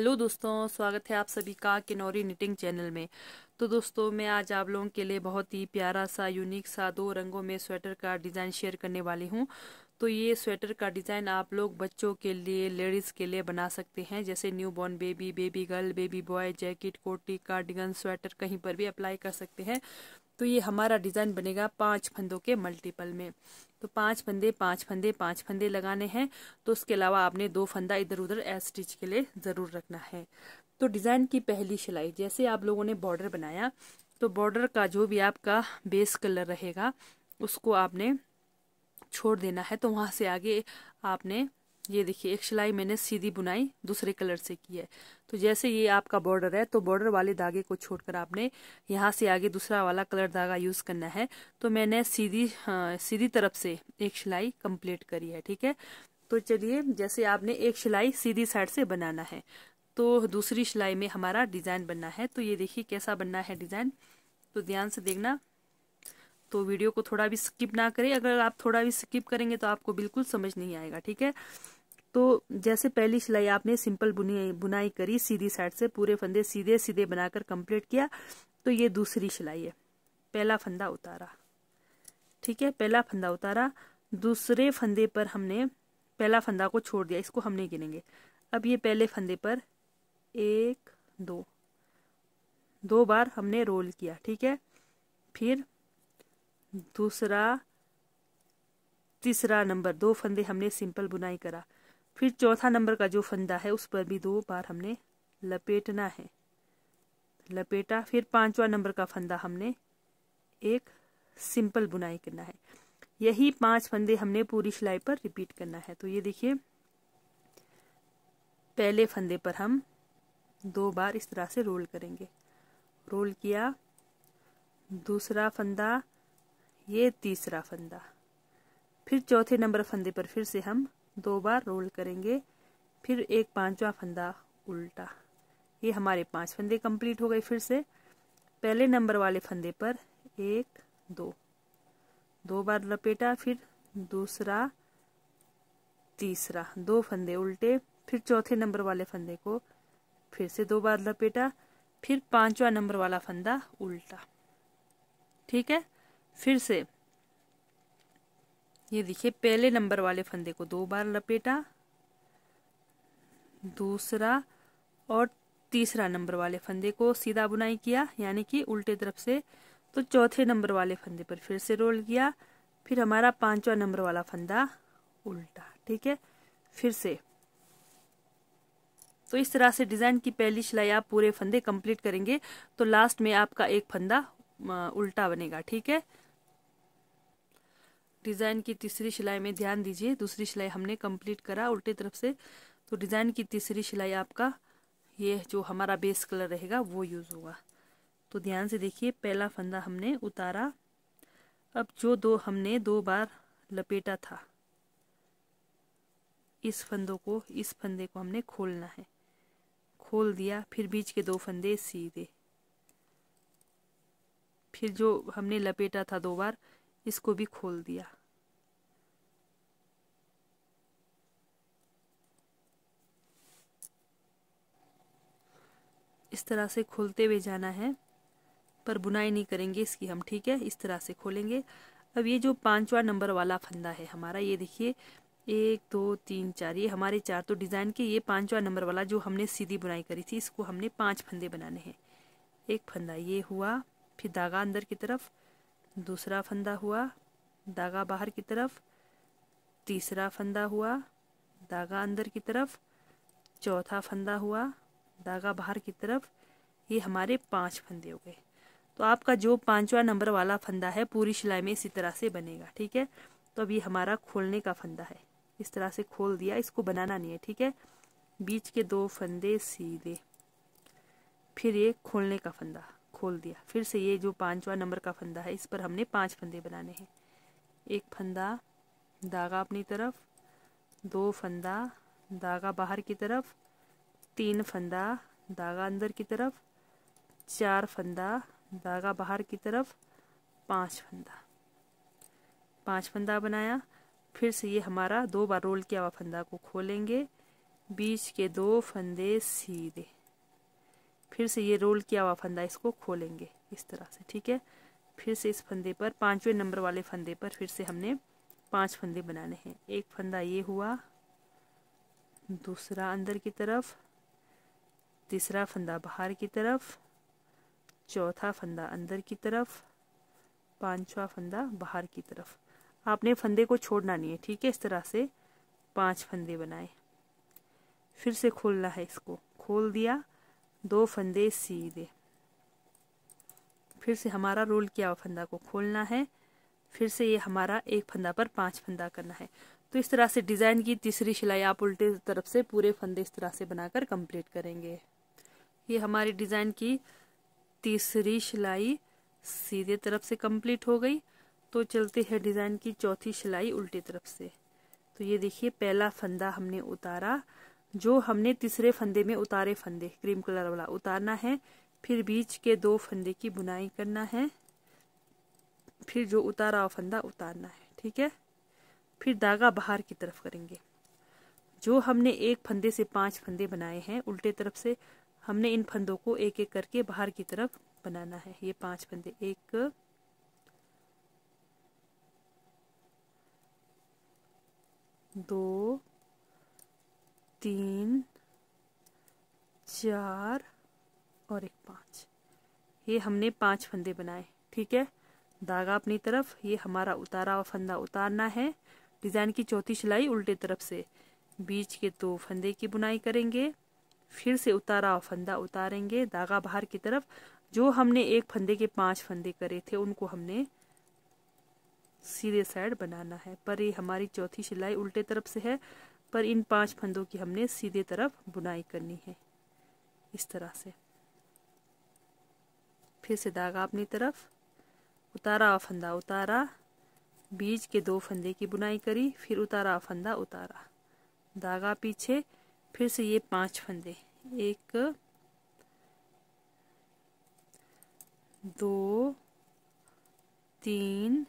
hello दोस्तों स्वागत है आप सभी का किनौरी निटिंग चैनल में तो दोस्तों मैं आज आप लोगों के लिए बहुत ही प्यारा सा यूनिक सा दो रंगों में स्वेटर का डिज़ाइन शेयर करने वाली हूँ तो ये स्वेटर का डिज़ाइन आप लोग बच्चों के लिए लेडीज़ के लिए बना सकते हैं जैसे new born baby baby girl baby boy jacket कोटी कार्डिगन स्वेटर कहीं पर भी अप्लाई कर सकते हैं तो ये हमारा डिज़ाइन बनेगा पांच फंदों के मल्टीपल में तो पांच फंदे पांच फंदे पांच फंदे लगाने हैं तो उसके अलावा आपने दो फंदा इधर उधर एस स्टिच के लिए ज़रूर रखना है तो डिज़ाइन की पहली सिलाई जैसे आप लोगों ने बॉर्डर बनाया तो बॉर्डर का जो भी आपका बेस कलर रहेगा उसको आपने छोड़ देना है तो वहाँ से आगे आपने ये देखिए एक सिलाई मैंने सीधी बुनाई दूसरे कलर से की है तो जैसे ये आपका बॉर्डर है तो बॉर्डर वाले धागे को छोड़कर आपने यहाँ से आगे दूसरा वाला कलर धागा यूज़ करना है तो मैंने सीधी आ, हाँ, सीधी तरफ से एक सिलाई कंप्लीट करी है ठीक है तो चलिए जैसे आपने एक सिलाई सीधी साइड से बनाना है तो दूसरी सिलाई में हमारा डिज़ाइन बनना है तो ये देखिए कैसा बनना है डिज़ाइन तो ध्यान से देखना तो वीडियो को थोड़ा भी स्किप ना करें अगर आप थोड़ा भी स्किप करेंगे तो आपको बिल्कुल समझ नहीं आएगा ठीक है तो जैसे पहली सिलाई आपने सिंपल बुनाई बुनाई करी सीधी साइड से पूरे फंदे सीधे सीधे बनाकर कंप्लीट किया तो ये दूसरी सिलाई है पहला फंदा उतारा ठीक है पहला फंदा उतारा दूसरे फंदे पर हमने पहला फंदा को छोड़ दिया इसको हम नहीं गिनेंगे अब ये पहले फंदे पर एक दो दो बार हमने रोल किया ठीक है फिर दूसरा तीसरा नंबर दो फंदे हमने सिंपल बुनाई करा फिर चौथा नंबर का जो फंदा है उस पर भी दो बार हमने लपेटना है लपेटा फिर पांचवा नंबर का फंदा हमने एक सिंपल बुनाई करना है यही पांच फंदे हमने पूरी सिलाई पर रिपीट करना है तो ये देखिए पहले फंदे पर हम दो बार इस तरह से रोल करेंगे रोल किया दूसरा फंदा ये तीसरा फंदा फिर चौथे नंबर फंदे पर फिर से हम दो बार रोल करेंगे फिर एक पांचवा फंदा उल्टा ये हमारे पांच फंदे कंप्लीट हो गए फिर से पहले नंबर वाले फंदे पर एक दो दो बार लपेटा फिर दूसरा तीसरा दो फंदे उल्टे फिर चौथे नंबर वाले फंदे को फिर से दो बार लपेटा फिर पांचवा नंबर वाला फंदा उल्टा ठीक है फिर से ये देखिए पहले नंबर वाले फंदे को दो बार लपेटा दूसरा और तीसरा नंबर वाले फंदे को सीधा बुनाई किया यानी कि उल्टे तरफ से तो चौथे नंबर वाले फंदे पर फिर से रोल किया फिर हमारा पांचवा नंबर वाला फंदा उल्टा ठीक है फिर से तो इस तरह से डिज़ाइन की पहली सिलाई आप पूरे फंदे कंप्लीट करेंगे तो लास्ट में आपका एक फंदा उल्टा बनेगा ठीक है डिज़ाइन की तीसरी सिलाई में ध्यान दीजिए दूसरी सिलाई हमने कंप्लीट करा उल्टी तरफ से तो डिज़ाइन की तीसरी सिलाई आपका ये जो हमारा बेस कलर रहेगा वो यूज़ होगा तो ध्यान से देखिए पहला फंदा हमने उतारा अब जो दो हमने दो बार लपेटा था इस फंदों को इस फंदे को हमने खोलना है खोल दिया फिर बीच के दो फंदे सीधे फिर जो हमने लपेटा था दो बार इसको भी खोल दिया इस तरह से खोलते हुए जाना है पर बुनाई नहीं करेंगे इसकी हम ठीक है इस तरह से खोलेंगे अब ये जो पांचवा नंबर वाला फंदा है हमारा ये देखिए एक दो तीन चार ये हमारे चार तो डिज़ाइन के ये पांचवा नंबर वाला जो हमने सीधी बुनाई करी थी इसको हमने पांच फंदे बनाने हैं एक फंदा ये हुआ फिर धागा अंदर की तरफ दूसरा फंदा हुआ धागा बाहर की तरफ तीसरा फंदा हुआ धागा अंदर की तरफ चौथा फंदा हुआ धागा बाहर की तरफ ये हमारे पांच फंदे हो गए तो आपका जो पांचवा नंबर वाला फंदा है पूरी सिलाई में इसी तरह से बनेगा ठीक है तो अब ये हमारा खोलने का फंदा है इस तरह से खोल दिया इसको बनाना नहीं है ठीक है बीच के दो फंदे सीधे फिर ये खोलने का फंदा खोल दिया फिर से ये जो पांचवा नंबर का फंदा है इस पर हमने पांच फंदे बनाने हैं एक फंदा धागा अपनी तरफ दो फंदा धागा बाहर की तरफ तीन फंदा धागा अंदर की तरफ चार फंदा धागा बाहर की तरफ पांच फंदा पांच फंदा बनाया फिर से ये हमारा दो बार रोल किया हुआ फंदा को खोलेंगे बीच के दो फंदे सीधे फिर से ये रोल किया हुआ फंदा इसको खोलेंगे इस तरह से ठीक है फिर से इस फंदे पर पांचवें नंबर वाले फंदे पर फिर से हमने पांच फंदे बनाने हैं एक फंदा ये हुआ दूसरा अंदर की तरफ तीसरा फंदा बाहर की तरफ चौथा फंदा अंदर की तरफ पांचवा फंदा बाहर की तरफ आपने फंदे को छोड़ना नहीं है ठीक है इस तरह से पांच फंदे बनाए फिर से खोलना है इसको खोल दिया दो फंदे सीधे फिर से हमारा रोल किया हुआ फंदा को खोलना है फिर से ये हमारा एक फंदा पर पांच फंदा करना है तो इस तरह से डिज़ाइन की तीसरी सिलाई आप उल्टे तरफ से पूरे फंदे इस तरह से बनाकर कंप्लीट करेंगे ये हमारी डिज़ाइन की तीसरी सिलाई सीधे तरफ से कंप्लीट हो गई तो चलते हैं डिज़ाइन की चौथी सिलाई उल्टी तरफ से तो ये देखिए पहला फंदा हमने उतारा जो हमने तीसरे फंदे में उतारे फंदे क्रीम कलर वाला उतारना है फिर बीच के दो फंदे की बुनाई करना है फिर जो उतारा हुआ फंदा उतारना है ठीक है फिर धागा बाहर की तरफ करेंगे जो हमने एक फंदे से पांच फंदे बनाए हैं उल्टे तरफ से हमने इन फंदों को एक एक करके बाहर की तरफ बनाना है ये पांच फंदे एक दो तीन चार और एक पांच ये हमने पांच फंदे बनाए ठीक है धागा अपनी तरफ ये हमारा उतारा हुआ फंदा उतारना है डिज़ाइन की चौथी सिलाई उल्टे तरफ से बीच के दो फंदे की बुनाई करेंगे फिर से उतारा हुआ फंदा उतारेंगे धागा बाहर की तरफ जो हमने एक फंदे के पांच फंदे करे थे उनको हमने सीधे साइड बनाना है पर ये हमारी चौथी सिलाई उल्टे तरफ से है पर इन पांच फंदों की हमने सीधे तरफ बुनाई करनी है इस तरह से फिर से धागा अपनी तरफ उतारा फंदा उतारा बीज के दो फंदे की बुनाई करी फिर उतारा फंदा उतारा धागा पीछे फिर से ये पांच फंदे एक दो तीन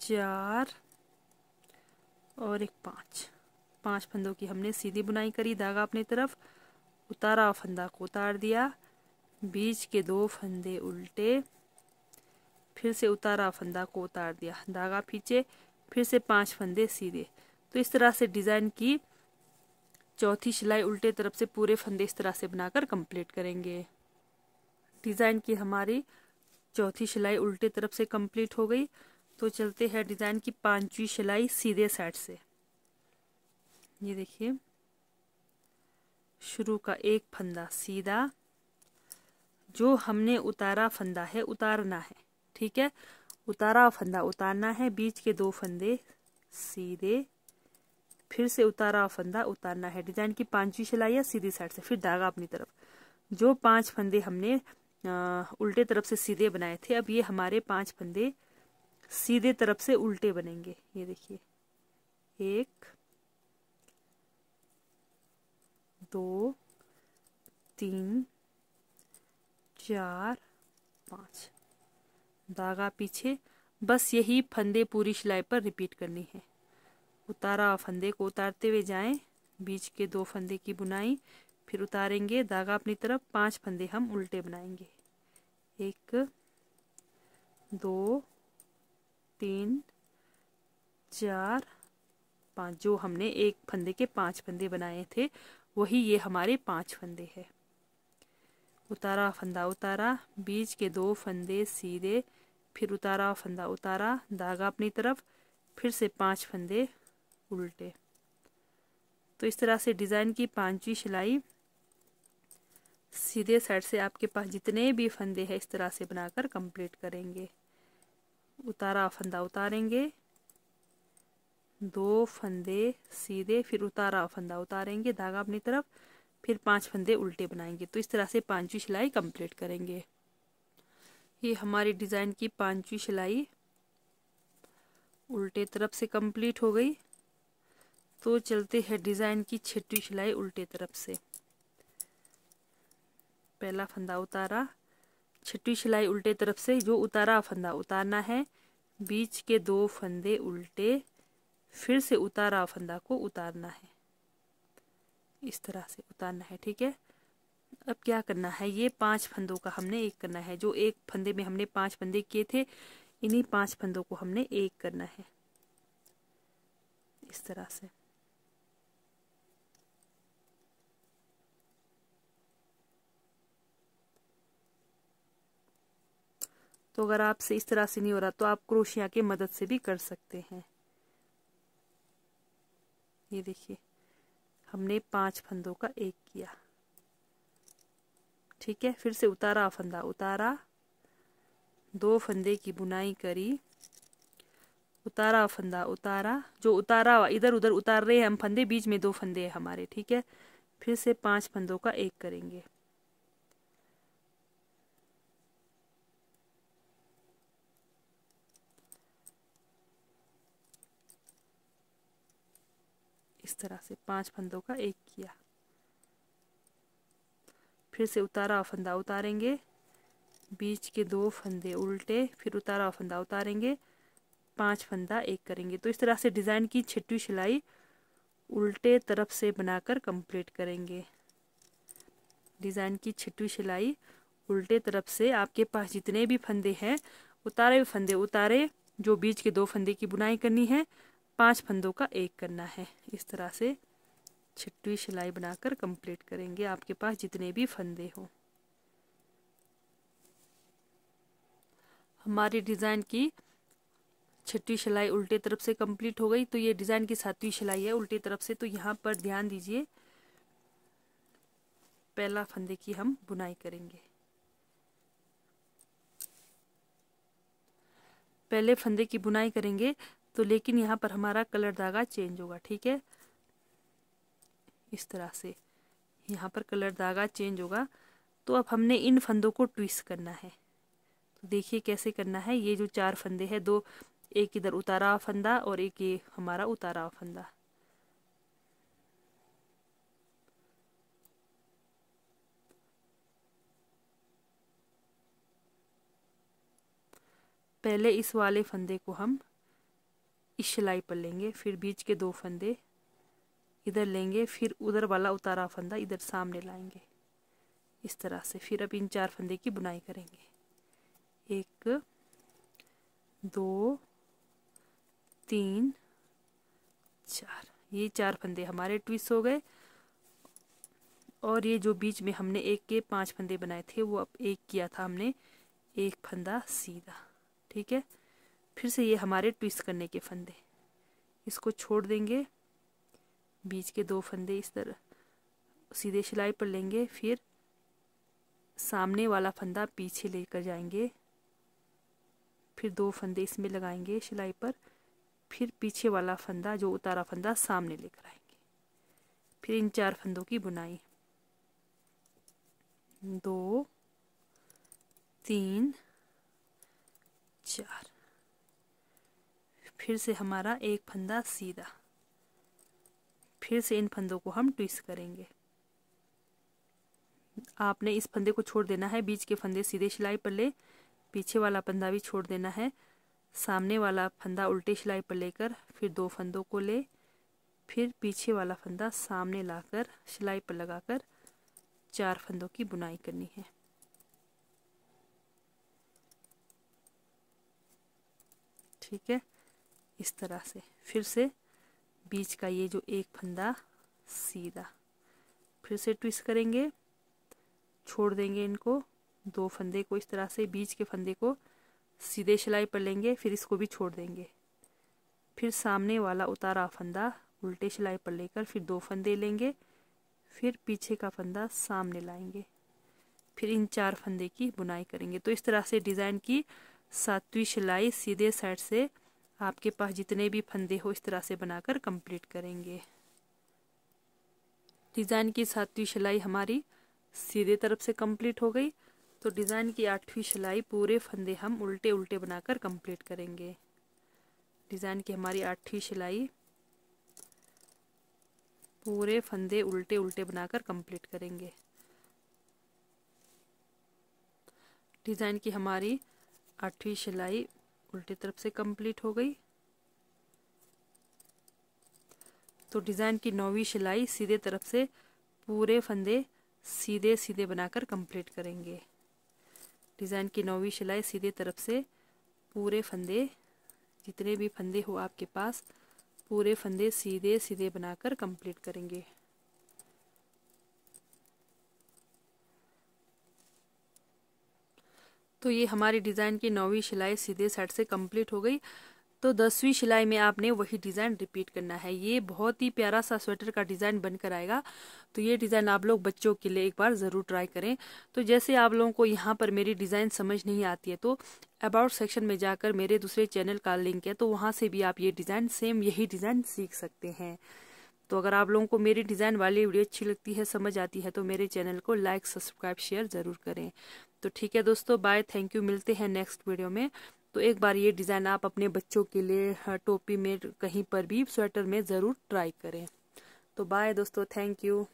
चार और एक पाँच पाँच फंदों की हमने सीधी बुनाई करी धागा अपनी तरफ उतारा फंदा को उतार दिया बीच के दो फंदे उल्टे फिर से उतारा फंदा को उतार दिया धागा पीछे फिर से पांच फंदे सीधे तो इस तरह से डिज़ाइन की चौथी सिलाई उल्टे तरफ से पूरे फंदे इस तरह से बनाकर कंप्लीट करेंगे डिज़ाइन की हमारी चौथी सिलाई उल्टे तरफ से कंप्लीट हो गई तो चलते हैं डिज़ाइन की पांचवी सिलाई सीधे साइड से ये देखिए शुरू का एक फंदा सीधा जो हमने उतारा फंदा है उतारना है ठीक है उतारा फंदा उतारना है बीच के दो फंदे सीधे फिर से उतारा फंदा उतारना है डिजाइन की पांचवी सिलाई या सीधी साइड से फिर धागा अपनी तरफ जो पांच फंदे हमने आ, उल्टे तरफ से सीधे बनाए थे अब ये हमारे पांच फंदे सीधे तरफ से उल्टे बनेंगे ये देखिए एक दो तीन चार पांच धागा पीछे बस यही फंदे पूरी सिलाई पर रिपीट करनी है उतारा फंदे को उतारते हुए जाएं बीच के दो फंदे की बुनाई फिर उतारेंगे धागा अपनी तरफ पांच फंदे हम उल्टे बनाएंगे एक दो तीन चार पाँच जो हमने एक फंदे के पांच फंदे बनाए थे वही ये हमारे पांच फंदे हैं उतारा फंदा उतारा बीच के दो फंदे सीधे फिर उतारा फंदा उतारा धागा अपनी तरफ फिर से पांच फंदे उल्टे तो इस तरह से डिज़ाइन की पांचवी सिलाई सीधे साइड से आपके पास जितने भी फंदे हैं इस तरह से बनाकर कंप्लीट करेंगे उतारा फंदा उतारेंगे दो फंदे सीधे फिर उतारा फंदा उतारेंगे धागा अपनी तरफ फिर पांच फंदे उल्टे बनाएंगे तो इस तरह से पांचवी सिलाई कंप्लीट करेंगे ये हमारी डिज़ाइन की पांचवी सिलाई उल्टे तरफ से कंप्लीट हो गई तो चलते हैं डिज़ाइन की छठी सिलाई उल्टे तरफ से पहला फंदा उतारा छठी सिलाई उल्टे तरफ से जो उतारा फंदा उतारना है बीच के दो फंदे उल्टे फिर से उतारा फंदा को उतारना है इस तरह से उतारना है ठीक है अब क्या करना है ये पांच फंदों का हमने एक करना है जो एक फंदे में हमने पांच फंदे किए थे इन्हीं पांच फंदों को हमने एक करना है इस तरह से तो अगर आपसे इस तरह से नहीं हो रहा तो आप क्रोशिया की मदद से भी कर सकते हैं ये देखिए हमने पांच फंदों का एक किया ठीक है फिर से उतारा फंदा उतारा दो फंदे की बुनाई करी उतारा फंदा उतारा जो उतारा हुआ इधर उधर उतार रहे हैं हम फंदे बीच में दो फंदे हैं हमारे ठीक है फिर से पांच फंदों का एक करेंगे इस तरह से पांच फंदों का एक किया फिर से उतारा फंदा उतारेंगे बीच के दो फंदे उल्टे फिर उतारा फंदा उतारेंगे पांच फंदा एक करेंगे तो इस तरह से डिज़ाइन की छिट्टी सिलाई उल्टे तरफ से बनाकर कंप्लीट करेंगे डिज़ाइन की छिट्टी सिलाई उल्टे तरफ से आपके पास जितने भी फंदे हैं उतारे हुए फंदे उतारे जो बीच के दो फंदे की बुनाई करनी है पांच फंदों का एक करना है इस तरह से छिट्टी सिलाई बनाकर कंप्लीट करेंगे आपके पास जितने भी फंदे हों हमारी डिज़ाइन की छठी सिलाई उल्टे तरफ से कंप्लीट हो गई तो ये डिज़ाइन की सातवीं सिलाई है उल्टे तरफ से तो यहाँ पर ध्यान दीजिए पहला फंदे की हम बुनाई करेंगे पहले फंदे की बुनाई करेंगे तो लेकिन यहाँ पर हमारा कलर धागा चेंज होगा ठीक है इस तरह से यहाँ पर कलर धागा चेंज होगा तो अब हमने इन फंदों को ट्विस्ट करना है तो देखिए कैसे करना है ये जो चार फंदे हैं दो एक इधर उतारा हुआ फंदा और एक ये हमारा उतारा हुआ फंदा पहले इस वाले फंदे को हम इस सिलाई पर लेंगे फिर बीच के दो फंदे इधर लेंगे फिर उधर वाला उतारा फंदा इधर सामने लाएंगे इस तरह से फिर अब इन चार फंदे की बुनाई करेंगे एक दो तीन चार ये चार फंदे हमारे ट्विस्ट हो गए और ये जो बीच में हमने एक के पांच फंदे बनाए थे वो अब एक किया था हमने एक फंदा सीधा ठीक है फिर से ये हमारे ट्विस्ट करने के फंदे इसको छोड़ देंगे बीच के दो फंदे इस तरह सीधे सिलाई पर लेंगे फिर सामने वाला फंदा पीछे लेकर जाएंगे फिर दो फंदे इसमें लगाएंगे सिलाई पर फिर पीछे वाला फंदा जो उतारा फंदा सामने लेकर आएंगे फिर इन चार फंदों की बुनाई दो तीन चार फिर से हमारा एक फंदा सीधा फिर से इन फंदों को हम ट्विस्ट करेंगे आपने इस फंदे को छोड़ देना है बीच के फंदे सीधे सिलाई पर ले पीछे वाला फंदा भी छोड़ देना है सामने वाला फंदा उल्टे सिलाई पर लेकर फिर दो फंदों को ले फिर पीछे वाला फंदा सामने लाकर सिलाई पर लगाकर चार फंदों की बुनाई करनी है ठीक है इस तरह से फिर से बीच का ये जो एक फंदा सीधा फिर से ट्विस्ट करेंगे छोड़ देंगे इनको दो फंदे को इस तरह से बीच के फंदे को सीधे सिलाई पर लेंगे फिर इसको भी छोड़ देंगे फिर सामने वाला उतारा फंदा उल्टे सिलाई पर लेकर फिर दो फंदे लेंगे फिर पीछे का फंदा सामने लाएंगे फिर इन चार फंदे की बुनाई करेंगे तो इस तरह से डिज़ाइन की सातवीं सिलाई सीधे साइड से आपके पास जितने भी फंदे हो इस तरह से बनाकर कंप्लीट करेंगे डिज़ाइन की सातवीं सिलाई हमारी सीधे तरफ से कंप्लीट हो गई तो डिज़ाइन की आठवीं सिलाई पूरे फंदे हम उल्टे उल्टे बनाकर कंप्लीट करेंगे डिज़ाइन की हमारी आठवीं सिलाई पूरे फंदे उल्टे उल्टे बनाकर कंप्लीट करेंगे डिज़ाइन की हमारी आठवीं सिलाई उल्टी तरफ से कंप्लीट हो गई तो डिज़ाइन की नौवीं सिलाई सीधे तरफ से पूरे फंदे सीधे सीधे बनाकर कंप्लीट करेंगे डिज़ाइन की नौवीं सिलाई सीधे तरफ से पूरे फंदे जितने भी फंदे हो आपके पास पूरे फंदे सीधे सीधे बनाकर कंप्लीट करेंगे तो ये हमारी डिज़ाइन की नौवीं सिलाई सीधे साइड से कंप्लीट हो गई तो दसवीं सिलाई में आपने वही डिज़ाइन रिपीट करना है ये बहुत ही प्यारा सा स्वेटर का डिज़ाइन बनकर आएगा तो ये डिज़ाइन आप लोग बच्चों के लिए एक बार ज़रूर ट्राई करें तो जैसे आप लोगों को यहाँ पर मेरी डिज़ाइन समझ नहीं आती है तो अबाउट सेक्शन में जाकर मेरे दूसरे चैनल का लिंक है तो वहाँ से भी आप ये डिज़ाइन सेम यही डिज़ाइन सीख सकते हैं तो अगर आप लोगों को मेरी डिज़ाइन वाली वीडियो अच्छी लगती है समझ आती है तो मेरे चैनल को लाइक सब्सक्राइब शेयर ज़रूर करें तो ठीक है दोस्तों बाय थैंक यू मिलते हैं नेक्स्ट वीडियो में तो एक बार ये डिज़ाइन आप अपने बच्चों के लिए टोपी में कहीं पर भी स्वेटर में ज़रूर ट्राई करें तो बाय दोस्तों थैंक यू